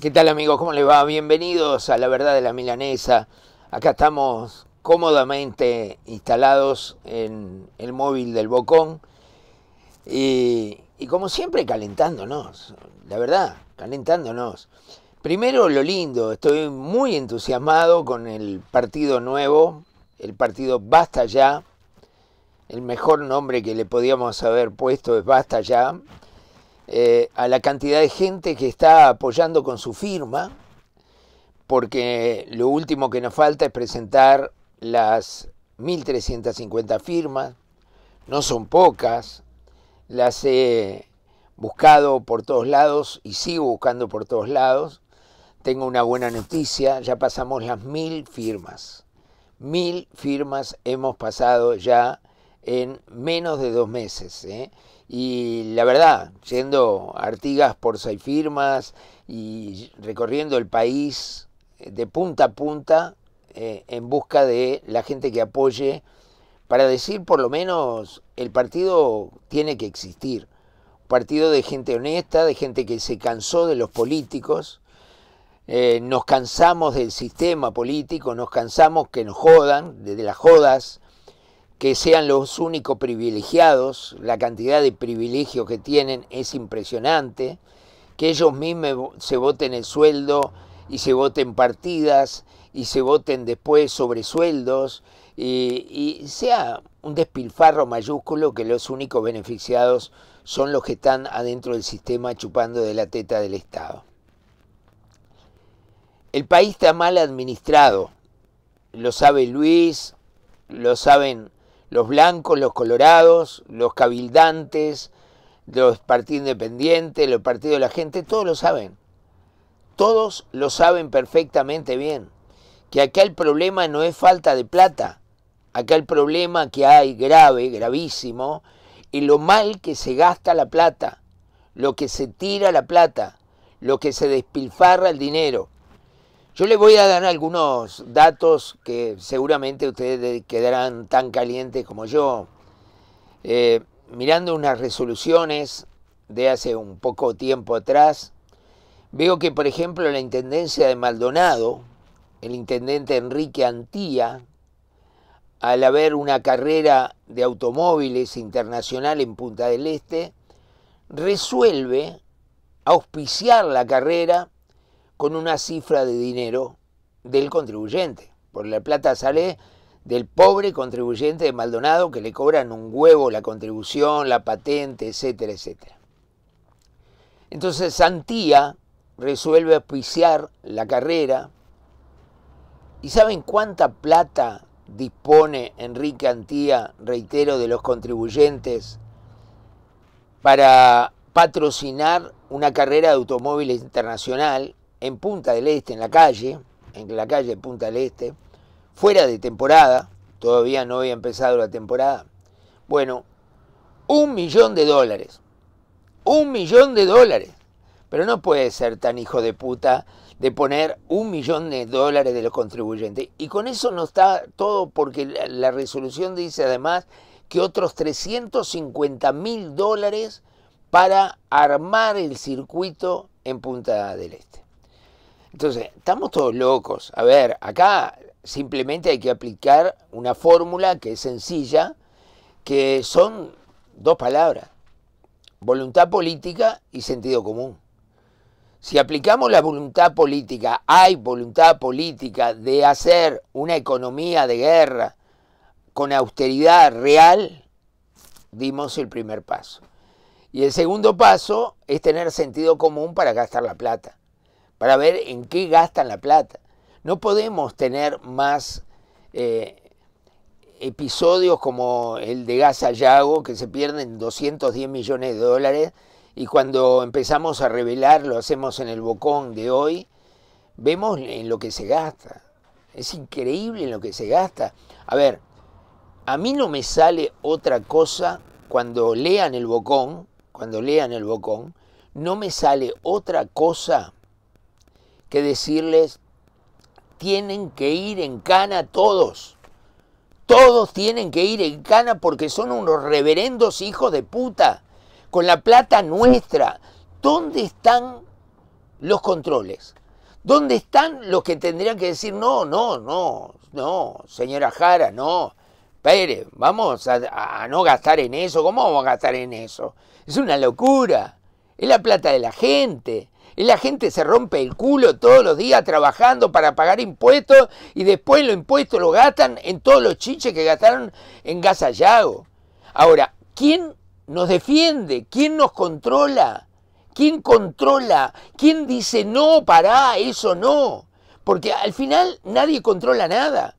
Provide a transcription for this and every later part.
¿Qué tal amigos? ¿Cómo les va? Bienvenidos a La Verdad de la Milanesa. Acá estamos cómodamente instalados en el móvil del Bocón y, y como siempre calentándonos, la verdad, calentándonos. Primero lo lindo, estoy muy entusiasmado con el partido nuevo, el partido Basta Ya. El mejor nombre que le podíamos haber puesto es Basta Ya eh, a la cantidad de gente que está apoyando con su firma, porque lo último que nos falta es presentar las 1.350 firmas, no son pocas, las he buscado por todos lados y sigo buscando por todos lados. Tengo una buena noticia, ya pasamos las mil firmas. Mil firmas hemos pasado ya en menos de dos meses. ¿eh? Y la verdad, yendo Artigas por seis firmas y recorriendo el país eh, de punta a punta eh, en busca de la gente que apoye, para decir por lo menos el partido tiene que existir. Partido de gente honesta, de gente que se cansó de los políticos, eh, nos cansamos del sistema político, nos cansamos que nos jodan, de las jodas, que sean los únicos privilegiados, la cantidad de privilegios que tienen es impresionante, que ellos mismos se voten el sueldo y se voten partidas y se voten después sobre sueldos y, y sea un despilfarro mayúsculo que los únicos beneficiados son los que están adentro del sistema chupando de la teta del Estado. El país está mal administrado, lo sabe Luis, lo saben los blancos, los colorados, los cabildantes, los partidos independientes, los partidos de la gente, todos lo saben. Todos lo saben perfectamente bien. Que acá el problema no es falta de plata. Acá el problema que hay grave, gravísimo, y lo mal que se gasta la plata, lo que se tira la plata, lo que se despilfarra el dinero. Yo les voy a dar algunos datos que seguramente ustedes quedarán tan calientes como yo. Eh, mirando unas resoluciones de hace un poco tiempo atrás, veo que, por ejemplo, la Intendencia de Maldonado, el intendente Enrique Antía, al haber una carrera de automóviles internacional en Punta del Este, resuelve auspiciar la carrera con una cifra de dinero del contribuyente, porque la plata sale del pobre contribuyente de Maldonado que le cobran un huevo la contribución, la patente, etcétera, etcétera. Entonces Antía resuelve auspiciar la carrera y ¿saben cuánta plata dispone Enrique Antía, reitero, de los contribuyentes para patrocinar una carrera de automóviles internacional en Punta del Este, en la calle, en la calle de Punta del Este, fuera de temporada, todavía no había empezado la temporada. Bueno, un millón de dólares. Un millón de dólares. Pero no puede ser tan hijo de puta de poner un millón de dólares de los contribuyentes. Y con eso no está todo porque la resolución dice además que otros 350 mil dólares para armar el circuito en Punta del Este. Entonces, estamos todos locos. A ver, acá simplemente hay que aplicar una fórmula que es sencilla, que son dos palabras, voluntad política y sentido común. Si aplicamos la voluntad política, hay voluntad política de hacer una economía de guerra con austeridad real, dimos el primer paso. Y el segundo paso es tener sentido común para gastar la plata para ver en qué gastan la plata. No podemos tener más eh, episodios como el de Gaza que se pierden 210 millones de dólares, y cuando empezamos a revelar, lo hacemos en el bocón de hoy, vemos en lo que se gasta. Es increíble en lo que se gasta. A ver, a mí no me sale otra cosa cuando lean el bocón, cuando lean el bocón, no me sale otra cosa que decirles, tienen que ir en cana todos. Todos tienen que ir en cana porque son unos reverendos hijos de puta, con la plata nuestra. ¿Dónde están los controles? ¿Dónde están los que tendrían que decir, no, no, no, no, señora Jara, no, Pérez, vamos a, a no gastar en eso, ¿cómo vamos a gastar en eso? Es una locura, es la plata de la gente la gente se rompe el culo todos los días trabajando para pagar impuestos y después los impuestos lo gastan en todos los chiches que gastaron en Gasallago. Ahora, ¿quién nos defiende? ¿Quién nos controla? ¿Quién controla? ¿Quién dice no, pará, eso no? Porque al final nadie controla nada.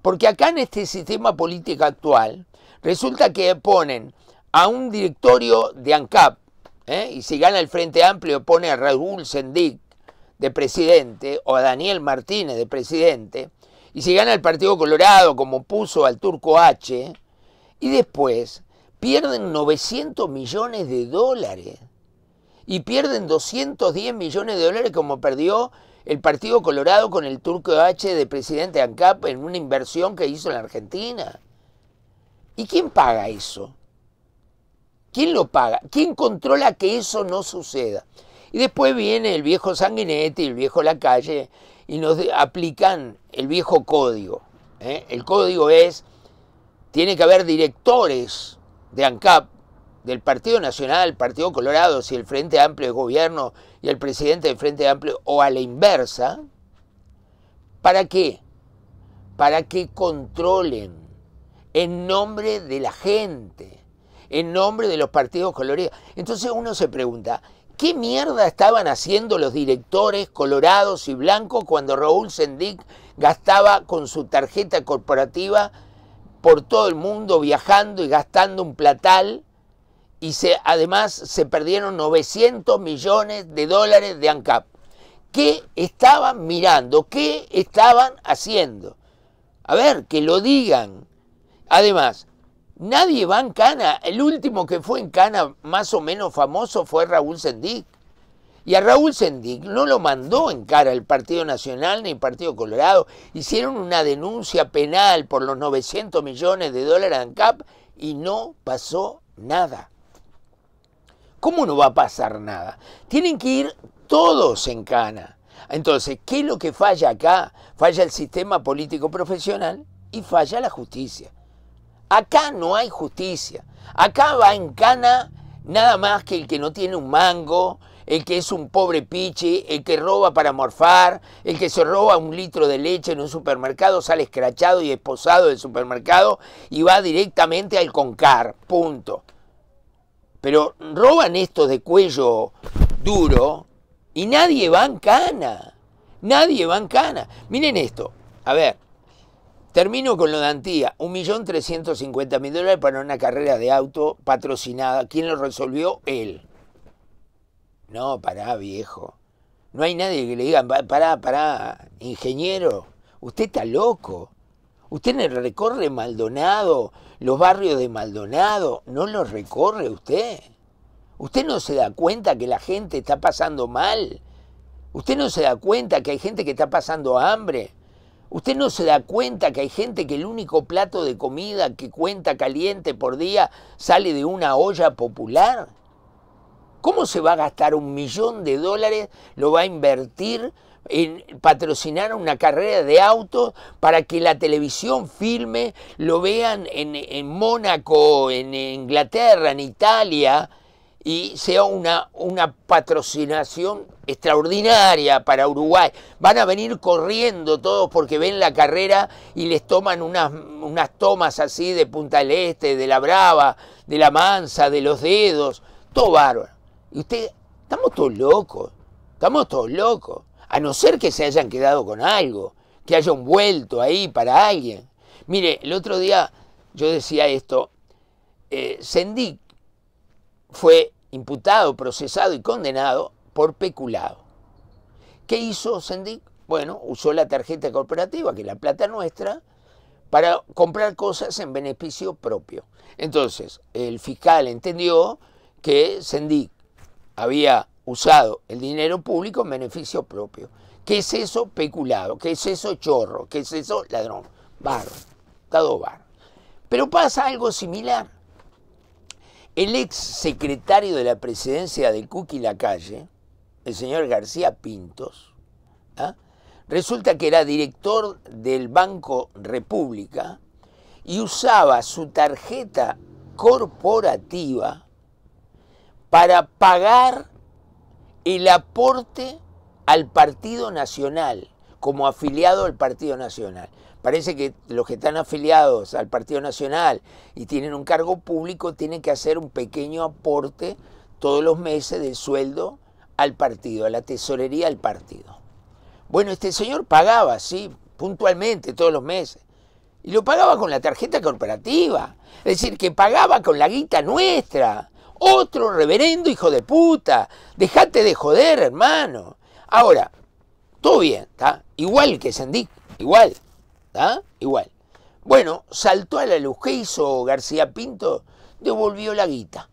Porque acá en este sistema político actual, resulta que ponen a un directorio de ANCAP, ¿eh? y si gana el Frente Amplio pone a Raúl Sendic de presidente o a Daniel Martínez de presidente, y si gana el Partido Colorado como puso al Turco H, y después pierden 900 millones de dólares y pierden 210 millones de dólares como perdió el Partido Colorado con el Turco H de presidente ANCAP en una inversión que hizo en la Argentina. ¿Y quién paga eso? ¿Quién lo paga? ¿Quién controla que eso no suceda? Y después viene el viejo Sanguinetti, el viejo La Calle, y nos aplican el viejo código. ¿eh? El código es, tiene que haber directores de ANCAP, del Partido Nacional, Partido Colorado, si el Frente Amplio es gobierno y el presidente del Frente Amplio, o a la inversa, ¿para qué? Para que controlen en nombre de la gente en nombre de los partidos coloridos. Entonces uno se pregunta, ¿qué mierda estaban haciendo los directores colorados y blancos cuando Raúl Sendic gastaba con su tarjeta corporativa por todo el mundo viajando y gastando un platal? Y además se perdieron 900 millones de dólares de ANCAP. ¿Qué estaban mirando? ¿Qué estaban haciendo? A ver, que lo digan. Además, Nadie va en cana. El último que fue en cana más o menos famoso fue Raúl Sendic. Y a Raúl Sendic no lo mandó en cara el Partido Nacional ni el Partido Colorado. Hicieron una denuncia penal por los 900 millones de dólares en CAP y no pasó nada. ¿Cómo no va a pasar nada? Tienen que ir todos en cana. Entonces, ¿qué es lo que falla acá? Falla el sistema político profesional y falla la justicia. Acá no hay justicia. Acá va en cana nada más que el que no tiene un mango, el que es un pobre piche, el que roba para morfar, el que se roba un litro de leche en un supermercado, sale escrachado y esposado del supermercado y va directamente al concar, punto. Pero roban estos de cuello duro y nadie va en cana, nadie va en cana. Miren esto, a ver, Termino con lo de Antía, un millón trescientos mil dólares para una carrera de auto patrocinada. ¿Quién lo resolvió? Él. No, pará, viejo. No hay nadie que le diga, pará, pará, ingeniero, usted está loco. Usted recorre Maldonado, los barrios de Maldonado, no los recorre usted. Usted no se da cuenta que la gente está pasando mal. Usted no se da cuenta que hay gente que está pasando hambre. ¿Usted no se da cuenta que hay gente que el único plato de comida que cuenta caliente por día sale de una olla popular? ¿Cómo se va a gastar un millón de dólares? ¿Lo va a invertir en patrocinar una carrera de autos para que la televisión filme, lo vean en Mónaco, en Inglaterra, en Italia? y sea una, una patrocinación extraordinaria para Uruguay. Van a venir corriendo todos porque ven la carrera y les toman unas, tomas así de Punta del Este, de la Brava, de la Mansa, de los dedos, todo bárbaro. Y usted, estamos todos locos, estamos todos locos, a no ser que se hayan quedado con algo, que hayan vuelto ahí para alguien. Mire, el otro día yo decía esto, eh, Sendik fue imputado, procesado y condenado por peculado. ¿Qué hizo Sendic? Bueno, usó la tarjeta corporativa, que es la plata nuestra, para comprar cosas en beneficio propio. Entonces, el fiscal entendió que Sendic había usado el dinero público en beneficio propio. ¿Qué es eso? Peculado. ¿Qué es eso? Chorro. ¿Qué es eso? Ladrón. Barro. Todo barro. Pero pasa algo similar el ex secretario de la presidencia de Cuqui Lacalle, el señor García Pintos, ¿ah? resulta que era director del Banco República y usaba su tarjeta corporativa para pagar el aporte al Partido Nacional como afiliado al Partido Nacional. Parece que los que están afiliados al Partido Nacional y tienen un cargo público tienen que hacer un pequeño aporte todos los meses del sueldo al partido, a la tesorería del partido. Bueno, este señor pagaba, sí, puntualmente todos los meses. Y lo pagaba con la tarjeta corporativa. Es decir, que pagaba con la guita nuestra. Otro reverendo hijo de puta. Dejate de joder, hermano. Ahora, todo bien, ¿está? Igual que Sendic, igual, ¿está? Igual. Bueno, saltó a la luz. ¿Qué hizo García Pinto? Devolvió la guita.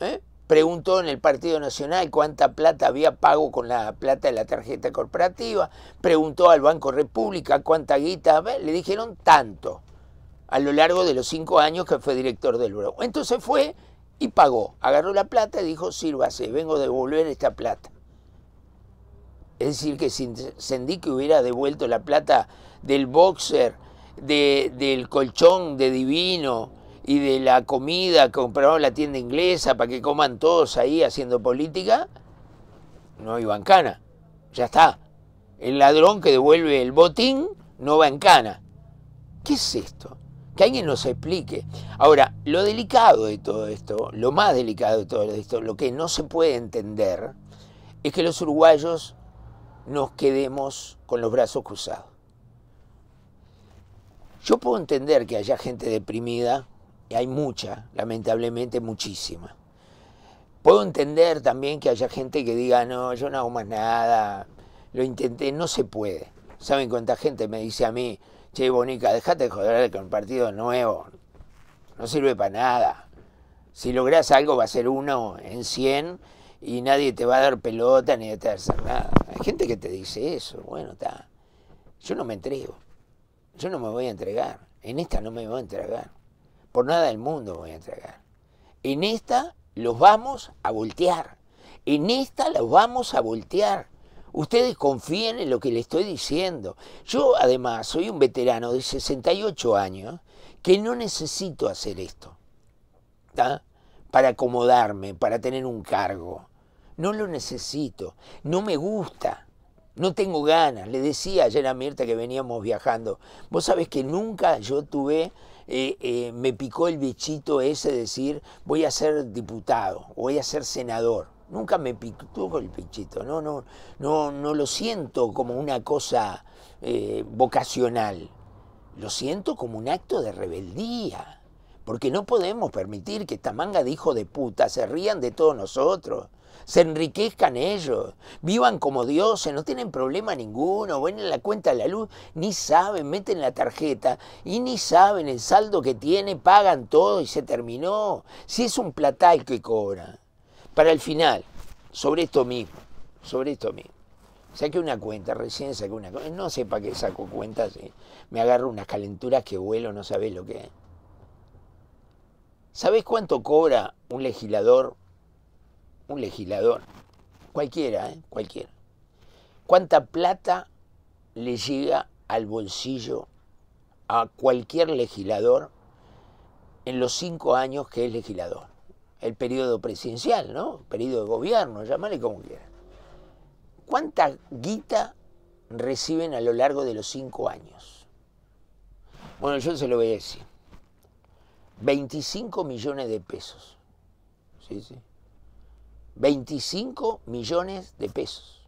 ¿eh? Preguntó en el Partido Nacional cuánta plata había pago con la plata de la tarjeta corporativa. Preguntó al Banco República cuánta guita. Le dijeron tanto a lo largo de los cinco años que fue director del Buró. Entonces fue y pagó. Agarró la plata y dijo, sírvase, vengo a devolver esta plata. Es decir, que si que hubiera devuelto la plata del boxer, del colchón de divino y de la comida que en la tienda inglesa para que coman todos ahí haciendo política, no iba en cana. Ya está. El ladrón que devuelve el botín no va en cana. ¿Qué es esto? Que alguien nos explique. Ahora, lo delicado de todo esto, lo más delicado de todo esto, lo que no se puede entender, es que los uruguayos nos quedemos con los brazos cruzados. Yo puedo entender que haya gente deprimida, y hay mucha, lamentablemente muchísima. Puedo entender también que haya gente que diga, no, yo no hago más nada, lo intenté, no se puede. ¿Saben cuánta gente me dice a mí, che, Bonica, déjate de joder con un partido nuevo, no sirve para nada? Si logras algo va a ser uno en 100 y nadie te va a dar pelota ni te a nada. Hay gente que te dice eso, bueno, está. Yo no me entrego, yo no me voy a entregar, en esta no me voy a entregar, por nada del mundo voy a entregar. En esta los vamos a voltear, en esta los vamos a voltear. Ustedes confíen en lo que les estoy diciendo. Yo además soy un veterano de 68 años que no necesito hacer esto. ¿ta? para acomodarme, para tener un cargo. No lo necesito, no me gusta, no tengo ganas. Le decía ayer a Mirta que veníamos viajando, vos sabés que nunca yo tuve, eh, eh, me picó el bichito ese decir, voy a ser diputado, voy a ser senador. Nunca me picó el bichito, no, no, no, no lo siento como una cosa eh, vocacional, lo siento como un acto de rebeldía porque no podemos permitir que esta manga de hijo de puta se rían de todos nosotros, se enriquezcan ellos, vivan como dioses, no tienen problema ninguno, ven en la cuenta de la luz, ni saben, meten la tarjeta y ni saben el saldo que tiene, pagan todo y se terminó. Si es un platal que cobra. Para el final, sobre esto mismo, sobre esto mismo. Saqué una cuenta, recién saqué una cuenta. No sé para qué saco cuentas. Eh. Me agarro unas calenturas que vuelo, no sabés lo que es. ¿Sabés cuánto cobra un legislador? Un legislador, cualquiera, ¿eh? cualquiera. ¿Cuánta plata le llega al bolsillo a cualquier legislador en los cinco años que es legislador? El periodo presidencial, ¿no? periodo de gobierno, llámale como quiera. ¿Cuánta guita reciben a lo largo de los cinco años? Bueno, yo se lo voy a decir. 25 millones de pesos. Sí, sí. 25 millones de pesos.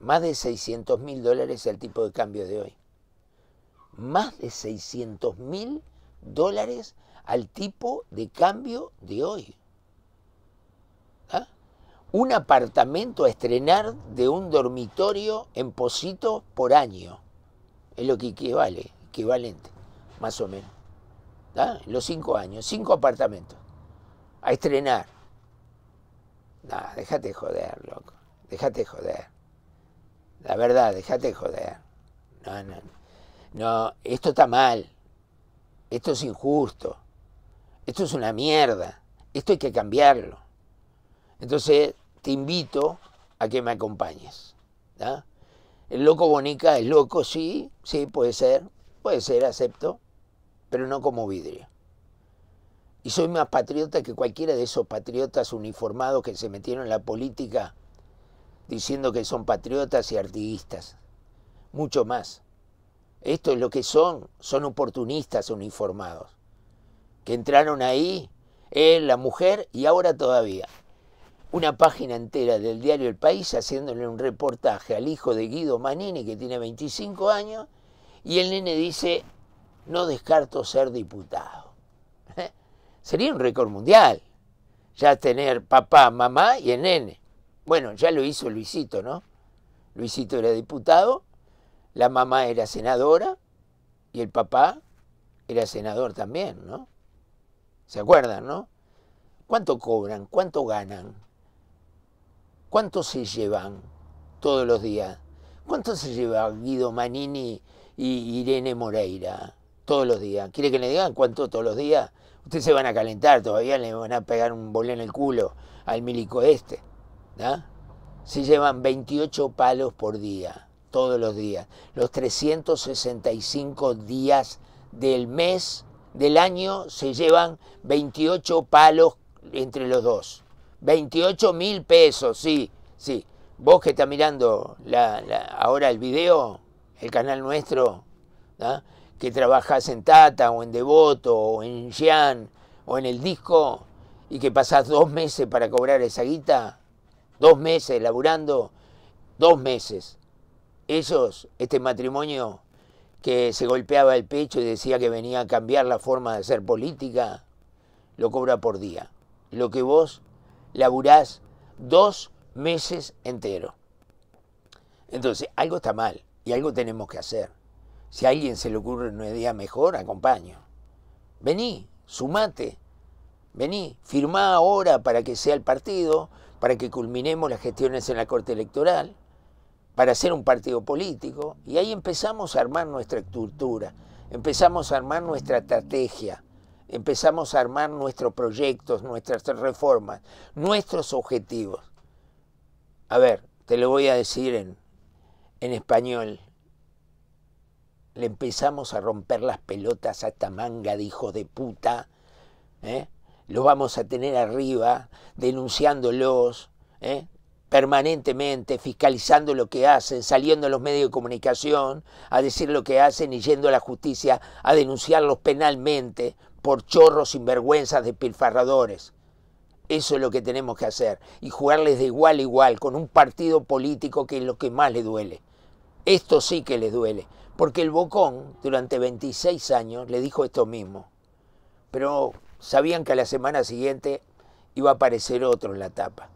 Más de 600 mil dólares al tipo de cambio de hoy. Más de 600 mil dólares al tipo de cambio de hoy. Un apartamento a estrenar de un dormitorio en posito por año. Es lo que equivale, equivalente, más o menos los cinco años, cinco apartamentos, a estrenar. No, déjate joder, loco, déjate joder. La verdad, déjate joder. No, no, no, esto está mal, esto es injusto, esto es una mierda, esto hay que cambiarlo. Entonces, te invito a que me acompañes. El loco Bonica es loco, sí, sí, puede ser, puede ser, acepto pero no como vidrio. Y soy más patriota que cualquiera de esos patriotas uniformados que se metieron en la política diciendo que son patriotas y artiguistas. Mucho más. Esto es lo que son, son oportunistas uniformados, que entraron ahí, él, la mujer y ahora todavía. Una página entera del diario El País haciéndole un reportaje al hijo de Guido Manini, que tiene 25 años, y el nene dice, no descarto ser diputado. Sería un récord mundial, ya tener papá, mamá y el nene. Bueno, ya lo hizo Luisito, ¿no? Luisito era diputado, la mamá era senadora y el papá era senador también, ¿no? ¿Se acuerdan, no? ¿Cuánto cobran? ¿Cuánto ganan? ¿Cuánto se llevan todos los días? ¿Cuánto se lleva Guido Manini y Irene Moreira? todos los días. ¿Quiere que le digan cuánto todos los días? Ustedes se van a calentar, todavía le van a pegar un bolé en el culo al milico este. ¿no? Se llevan 28 palos por día, todos los días. Los 365 días del mes, del año, se llevan 28 palos entre los dos. 28 mil pesos, sí, sí. Vos que está mirando ahora el video, el canal nuestro, ¿no? que trabajás en Tata o en Devoto o en Jean o en el disco y que pasás dos meses para cobrar esa guita, dos meses laburando, dos meses. Ellos, este matrimonio que se golpeaba el pecho y decía que venía a cambiar la forma de hacer política, lo cobra por día. Lo que vos laburás dos meses entero. Entonces, algo está mal y algo tenemos que hacer. Si a alguien se le ocurre una idea mejor, acompaño. Vení, sumate, vení, firma ahora para que sea el partido, para que culminemos las gestiones en la Corte Electoral, para ser un partido político. Y ahí empezamos a armar nuestra estructura, empezamos a armar nuestra estrategia, empezamos a armar nuestros proyectos, nuestras reformas, nuestros objetivos. A ver, te lo voy a decir en español le empezamos a romper las pelotas a esta manga de hijos de puta, ¿eh? lo vamos a tener arriba, denunciándolos ¿eh? permanentemente, fiscalizando lo que hacen, saliendo a los medios de comunicación a decir lo que hacen y yendo a la justicia a denunciarlos penalmente por chorros sinvergüenzas de Eso es lo que tenemos que hacer y jugarles de igual a igual con un partido político que es lo que más le duele. Esto sí que les duele. Porque el Bocón durante 26 años le dijo esto mismo, pero sabían que a la semana siguiente iba a aparecer otro en la tapa.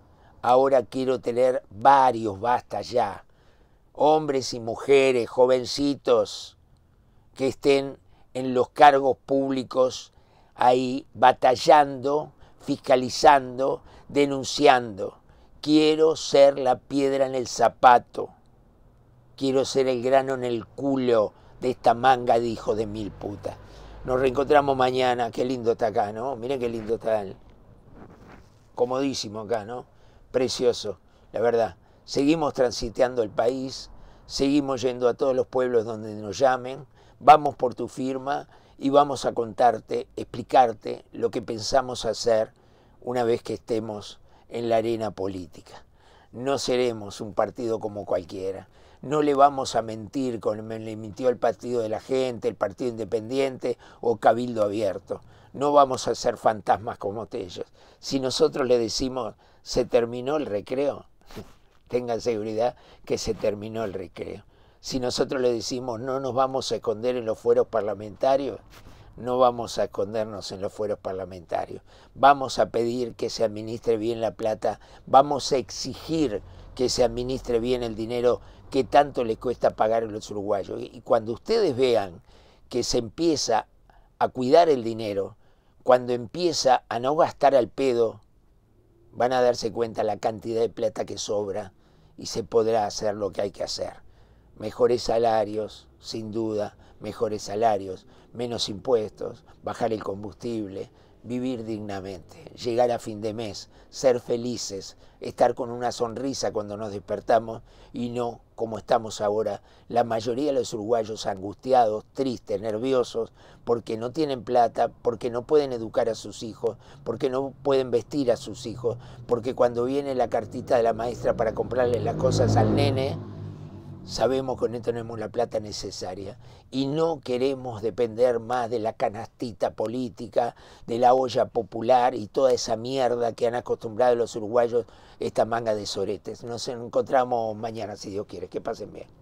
Ahora quiero tener varios, basta ya, hombres y mujeres, jovencitos, que estén en los cargos públicos ahí batallando, fiscalizando, denunciando. Quiero ser la piedra en el zapato quiero ser el grano en el culo de esta manga de hijos de mil putas. Nos reencontramos mañana, qué lindo está acá, ¿no? Miren qué lindo está él. Comodísimo acá, ¿no? Precioso, la verdad. Seguimos transiteando el país, seguimos yendo a todos los pueblos donde nos llamen, vamos por tu firma y vamos a contarte, explicarte lo que pensamos hacer una vez que estemos en la arena política. No seremos un partido como cualquiera no le vamos a mentir como le mintió el Partido de la Gente, el Partido Independiente o Cabildo Abierto. No vamos a ser fantasmas como ellos. Si nosotros le decimos, se terminó el recreo, tengan seguridad que se terminó el recreo. Si nosotros le decimos, no nos vamos a esconder en los fueros parlamentarios, no vamos a escondernos en los fueros parlamentarios. Vamos a pedir que se administre bien la plata, vamos a exigir que se administre bien el dinero qué tanto les cuesta pagar a los uruguayos. Y cuando ustedes vean que se empieza a cuidar el dinero, cuando empieza a no gastar al pedo, van a darse cuenta la cantidad de plata que sobra y se podrá hacer lo que hay que hacer. Mejores salarios, sin duda, mejores salarios, menos impuestos, bajar el combustible, vivir dignamente, llegar a fin de mes, ser felices, estar con una sonrisa cuando nos despertamos y no como estamos ahora, la mayoría de los uruguayos angustiados, tristes, nerviosos, porque no tienen plata, porque no pueden educar a sus hijos, porque no pueden vestir a sus hijos, porque cuando viene la cartita de la maestra para comprarle las cosas al nene, sabemos que no tenemos la plata necesaria y no queremos depender más de la canastita política, de la olla popular y toda esa mierda que han acostumbrado los uruguayos esta manga de soretes. Nos encontramos mañana, si Dios quiere. Que pasen bien.